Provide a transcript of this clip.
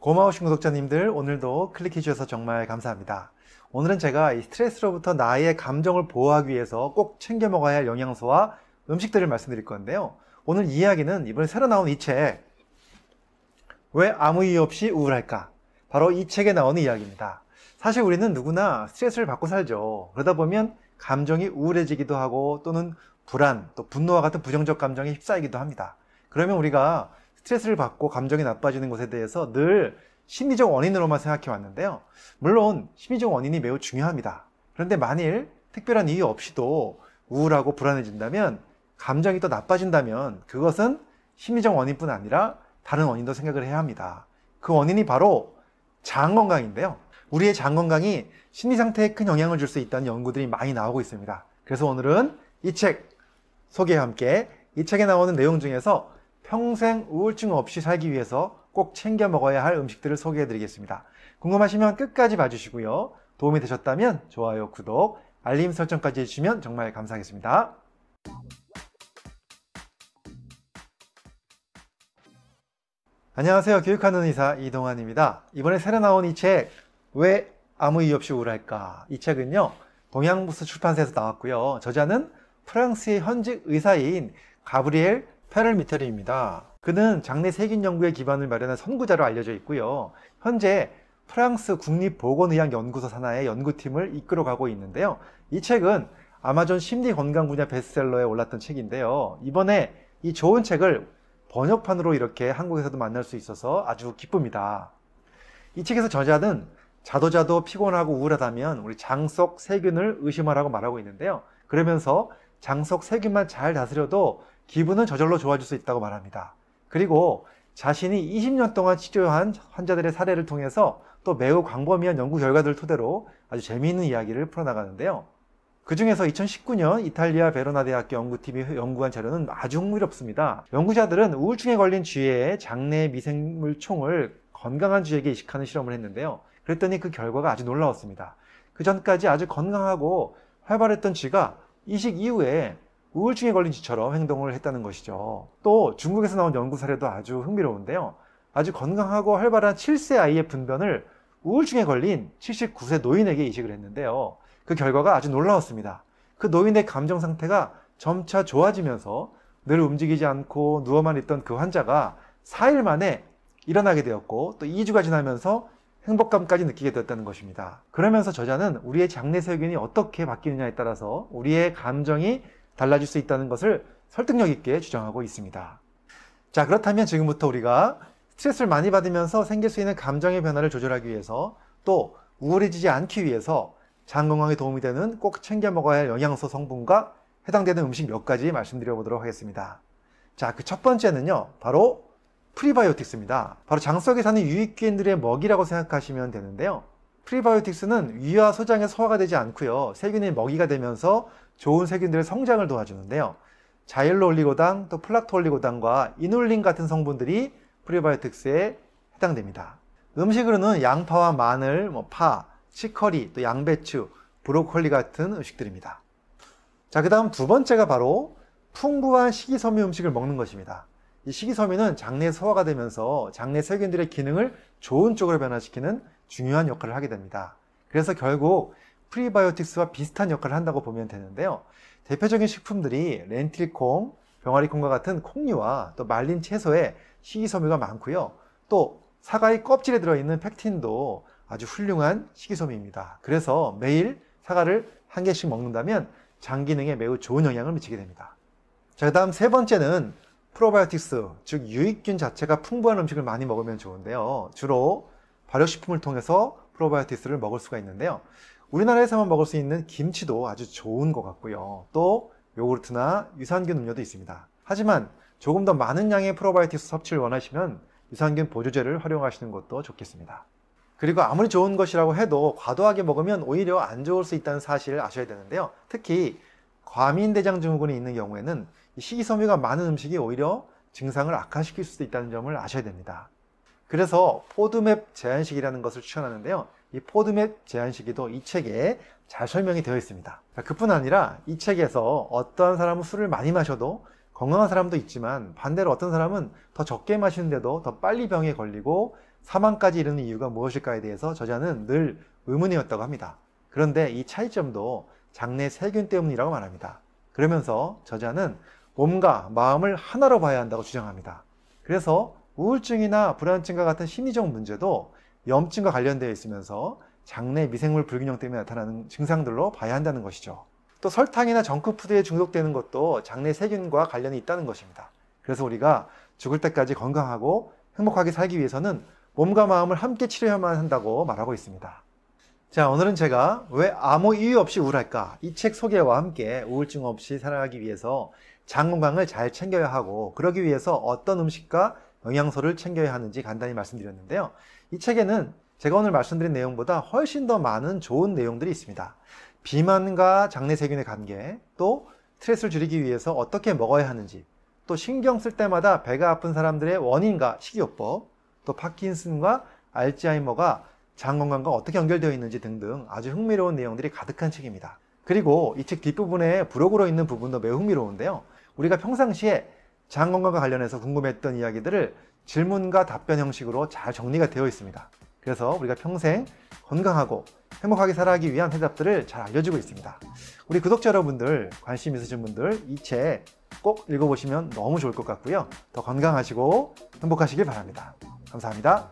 고마우신 구독자님들 오늘도 클릭해 주셔서 정말 감사합니다. 오늘은 제가 이 스트레스로부터 나의 감정을 보호하기 위해서 꼭 챙겨 먹어야 할 영양소와 음식들을 말씀드릴 건데요. 오늘 이야기는 이번에 새로 나온 이 책 왜 아무 이유 없이 우울할까? 바로 이 책에 나오는 이야기입니다. 사실 우리는 누구나 스트레스를 받고 살죠. 그러다 보면 감정이 우울해지기도 하고 또는 불안, 또 분노와 같은 부정적 감정에 휩싸이기도 합니다. 그러면 우리가 스트레스를 받고 감정이 나빠지는 것에 대해서 늘 심리적 원인으로만 생각해 왔는데요. 물론 심리적 원인이 매우 중요합니다. 그런데 만일 특별한 이유 없이도 우울하고 불안해진다면 감정이 또 나빠진다면 그것은 심리적 원인뿐 아니라 다른 원인도 생각을 해야 합니다. 그 원인이 바로 장 건강인데요. 우리의 장 건강이 심리 상태에 큰 영향을 줄 수 있다는 연구들이 많이 나오고 있습니다. 그래서 오늘은 이 책 소개와 함께 이 책에 나오는 내용 중에서 평생 우울증 없이 살기 위해서 꼭 챙겨 먹어야 할 음식들을 소개해 드리겠습니다. 궁금하시면 끝까지 봐주시고요. 도움이 되셨다면 좋아요, 구독, 알림 설정까지 해주시면 정말 감사하겠습니다. 안녕하세요. 교육하는 의사 이동환입니다. 이번에 새로 나온 이 책, 왜 아무 이유 없이 우울할까? 이 책은요, 동양부스 출판사에서 나왔고요. 저자는 프랑스의 현직 의사인 가브리엘 페럴 미테르입니다. 그는 장내 세균 연구에 기반을 마련한 선구자로 알려져 있고요. 현재 프랑스 국립보건의학연구소 산하의 연구팀을 이끌어가고 있는데요. 이 책은 아마존 심리 건강 분야 베스트셀러에 올랐던 책인데요. 이번에 이 좋은 책을 번역판으로 이렇게 한국에서도 만날 수 있어서 아주 기쁩니다. 이 책에서 저자는 자도자도 피곤하고 우울하다면 우리 장석 세균을 의심하라고 말하고 있는데요. 그러면서 장석 세균만 잘 다스려도 기분은 저절로 좋아질 수 있다고 말합니다. 그리고 자신이 20년 동안 치료한 환자들의 사례를 통해서 또 매우 광범위한 연구 결과들을 토대로 아주 재미있는 이야기를 풀어나가는데요. 그 중에서 2019년 이탈리아 베로나 대학교 연구팀이 연구한 자료는 아주 흥미롭습니다. 연구자들은 우울증에 걸린 쥐의 장내 미생물 총을 건강한 쥐에게 이식하는 실험을 했는데요. 그랬더니 그 결과가 아주 놀라웠습니다. 그 전까지 아주 건강하고 활발했던 쥐가 이식 이후에 우울증에 걸린 쥐처럼 행동을 했다는 것이죠. 또 중국에서 나온 연구 사례도 아주 흥미로운데요. 아주 건강하고 활발한 7세 아이의 분변을 우울증에 걸린 79세 노인에게 이식을 했는데요. 그 결과가 아주 놀라웠습니다. 그 노인의 감정 상태가 점차 좋아지면서 늘 움직이지 않고 누워만 있던 그 환자가 4일 만에 일어나게 되었고 또 2주가 지나면서 행복감까지 느끼게 되었다는 것입니다. 그러면서 저자는 우리의 장내 세균이 어떻게 바뀌느냐에 따라서 우리의 감정이 달라질 수 있다는 것을 설득력 있게 주장하고 있습니다. 자, 그렇다면 지금부터 우리가 스트레스를 많이 받으면서 생길 수 있는 감정의 변화를 조절하기 위해서 또 우울해지지 않기 위해서 장 건강에 도움이 되는 꼭 챙겨 먹어야 할 영양소 성분과 해당되는 음식 몇 가지 말씀드려 보도록 하겠습니다. 자, 그 첫 번째는요, 바로 프리바이오틱스입니다. 바로 장 속에 사는 유익균들의 먹이라고 생각하시면 되는데요. 프리바이오틱스는 위와 소장에 소화가 되지 않고요. 세균의 먹이가 되면서 좋은 세균들의 성장을 도와주는데요. 자일로 올리고당, 또 플락토 올리고당과 이눌린 같은 성분들이 프리바이오틱스에 해당됩니다. 음식으로는 양파와 마늘, 뭐 파, 치커리, 또 양배추, 브로콜리 같은 음식들입니다. 자, 그 다음 두 번째가 바로 풍부한 식이섬유 음식을 먹는 것입니다. 이 식이섬유는 장내 소화가 되면서 장내 세균들의 기능을 좋은 쪽으로 변화시키는 중요한 역할을 하게 됩니다. 그래서 결국 프리바이오틱스와 비슷한 역할을 한다고 보면 되는데요. 대표적인 식품들이 렌틸콩, 병아리콩과 같은 콩류와 또 말린 채소에 식이섬유가 많고요. 또 사과의 껍질에 들어있는 팩틴도 아주 훌륭한 식이섬유입니다. 그래서 매일 사과를 한 개씩 먹는다면 장 기능에 매우 좋은 영향을 미치게 됩니다. 자, 그 다음 세 번째는 프로바이오틱스, 즉 유익균 자체가 풍부한 음식을 많이 먹으면 좋은데요. 주로 발효식품을 통해서 프로바이오티스를 먹을 수가 있는데요. 우리나라에서만 먹을 수 있는 김치도 아주 좋은 것 같고요. 또 요구르트나 유산균 음료도 있습니다. 하지만 조금 더 많은 양의 프로바이오티스 섭취를 원하시면 유산균 보조제를 활용하시는 것도 좋겠습니다. 그리고 아무리 좋은 것이라고 해도 과도하게 먹으면 오히려 안 좋을 수 있다는 사실을 아셔야 되는데요. 특히 과민대장증후군이 있는 경우에는 식이섬유가 많은 음식이 오히려 증상을 악화시킬 수도 있다는 점을 아셔야 됩니다. 그래서 포드맵 제한식이라는 것을 추천하는데요. 이 포드맵 제한식이도 이 책에 잘 설명이 되어 있습니다. 그러니까 그뿐 아니라 이 책에서 어떠한 사람은 술을 많이 마셔도 건강한 사람도 있지만 반대로 어떤 사람은 더 적게 마시는데도 더 빨리 병에 걸리고 사망까지 이르는 이유가 무엇일까에 대해서 저자는 늘 의문이었다고 합니다. 그런데 이 차이점도 장내 세균 때문이라고 말합니다. 그러면서 저자는 몸과 마음을 하나로 봐야 한다고 주장합니다. 그래서 우울증이나 불안증과 같은 심리적 문제도 염증과 관련되어 있으면서 장내 미생물 불균형 때문에 나타나는 증상들로 봐야 한다는 것이죠. 또 설탕이나 정크푸드에 중독되는 것도 장내 세균과 관련이 있다는 것입니다. 그래서 우리가 죽을 때까지 건강하고 행복하게 살기 위해서는 몸과 마음을 함께 치료해야만 한다고 말하고 있습니다. 자, 오늘은 제가 왜 아무 이유 없이 우울할까? 이 책 소개와 함께 우울증 없이 살아가기 위해서 장 건강을 잘 챙겨야 하고, 그러기 위해서 어떤 음식과 영양소를 챙겨야 하는지 간단히 말씀드렸는데요. 이 책에는 제가 오늘 말씀드린 내용보다 훨씬 더 많은 좋은 내용들이 있습니다. 비만과 장내세균의 관계, 또 스트레스를 줄이기 위해서 어떻게 먹어야 하는지, 또 신경 쓸 때마다 배가 아픈 사람들의 원인과 식이요법, 또 파킨슨과 알츠하이머가 장 건강과 어떻게 연결되어 있는지 등등 아주 흥미로운 내용들이 가득한 책입니다. 그리고 이 책 뒷부분에 부록으로 있는 부분도 매우 흥미로운데요. 우리가 평상시에 장 건강과 관련해서 궁금했던 이야기들을 질문과 답변 형식으로 잘 정리가 되어 있습니다. 그래서 우리가 평생 건강하고 행복하게 살아가기 위한 해답들을 잘 알려주고 있습니다. 우리 구독자 여러분들, 관심 있으신 분들 이 책 꼭 읽어보시면 너무 좋을 것 같고요. 더 건강하시고 행복하시길 바랍니다. 감사합니다.